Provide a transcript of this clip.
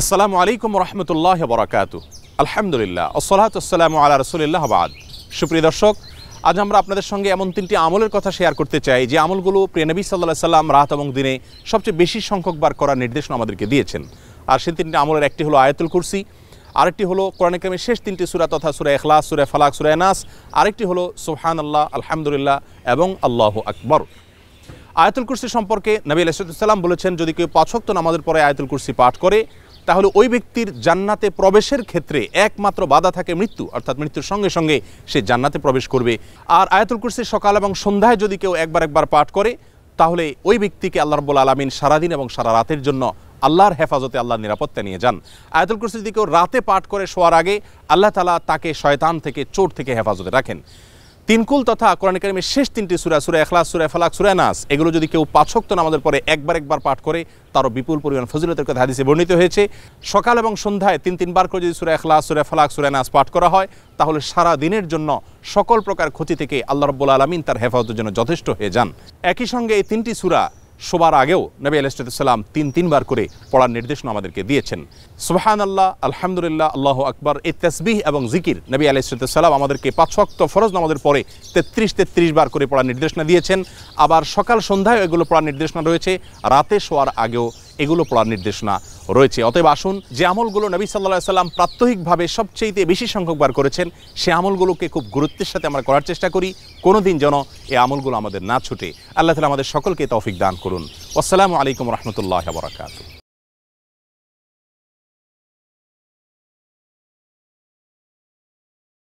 আসসালামু আলাইকুম রহমতুল্লাহ বরাকাত আলহামদুলিল্লাহ আসসালাতাম আল্লাহ রসুলিল্লাহ বাদ সুপ্রিয় দর্শক আজ আমরা আপনাদের সঙ্গে এমন তিনটি আমলের কথা শেয়ার করতে চাই যে আমলগুলো প্রিয়নবী সাল্লাহ সাল্লাম রাত এবং দিনে সবচেয়ে বেশি সংখ্যক বার করার নির্দেশনা আমাদেরকে দিয়েছেন আর সেই তিনটি আমলের একটি হলো আয়াতুল কুরসি আরেকটি হলো কোরআন শেষ তিনটি সুরা তথা সুরা এখলাস সুরা ফালাক সুরা নাস আরেকটি হলো সোহান আল্লাহ আলহামদুলিল্লাহ এবং আল্লাহ আকবর আয়াতুল কুরসি সম্পর্কে নবী আলাইসাল্লাম বলেছেন যদি কেউ পাঁচক্ত নামাজের পরে আয়াতুল কুরসি পাঠ করে তাহলে ওই ব্যক্তির জান্নাতে প্রবেশের ক্ষেত্রে একমাত্র বাধা থাকে মৃত্যু অর্থাৎ মৃত্যুর সঙ্গে সঙ্গে সে জান্নাতে প্রবেশ করবে আর আয়াতুল কুরসির সকাল এবং সন্ধ্যায় যদি কেউ একবার একবার পাঠ করে তাহলে ওই ব্যক্তিকে আল্লাহ রব্বুল আলমিন সারাদিন এবং সারা রাতের জন্য আল্লাহর হেফাজতে আল্লাহর নিরাপত্তা নিয়ে যান আয়াতুল কুরসি যদি কেউ রাতে পাঠ করে শোয়ার আগে আল্লাহ তালা তাকে শয়তান থেকে চোট থেকে হেফাজতে রাখেন তিনকুল তথা কোরআন কারিমের শেষ তিনটি সুরা সুরা এখলাস সুরা ফালাক সুরা নাস এগুলো যদি কেউ তো আমাদের পরে একবার একবার পাঠ করে তারও বিপুল পরিমাণ ফজিলতের কথা হাদিসে বর্ণিত হয়েছে সকাল এবং সন্ধ্যায় তিন তিনবার করে যদি সুরা এখলাস সুরা ফালাক সুরা নাস পাঠ করা হয় তাহলে সারা দিনের জন্য সকল প্রকার ক্ষতি থেকে আল্লাহ রব্বুল আলমিন তার হেফাজতের জন্য যথেষ্ট হয়ে যান একই সঙ্গে এই তিনটি সুরা শোবার আগেও নবী আলাইসালাম তিন তিনবার করে পড়ার নির্দেশনা আমাদেরকে দিয়েছেন সোহান আল্লাহ আলহামদুলিল্লাহ আল্লাহ আকবর এই তসবিহ এবং জিকির নবী আলাইসালাম আমাদেরকে পাঁচক্ত ফরজ আমাদের পরে তেত্রিশ তেত্রিশ বার করে পড়ার নির্দেশনা দিয়েছেন আবার সকাল সন্ধ্যায় এগুলো পড়ার নির্দেশনা রয়েছে রাতে শোয়ার আগেও এগুলো পড়ার নির্দেশনা রয়েছে অতএব আসুন যে আমলগুলো নবী সাল্লা সাল্লাম প্রাত্যহিকভাবে সবচেয়েতে বেশি সংখ্যকবার করেছেন সে আমলগুলোকে খুব গুরুত্বের সাথে আমরা করার চেষ্টা করি কোনো দিন যেন এই আমলগুলো আমাদের না ছুটে আল্লাহ তালা আমাদের সকলকে তৌফিক দান করুন আসসালামু আলাইকুম রহমতুল্লাহ বরাকাত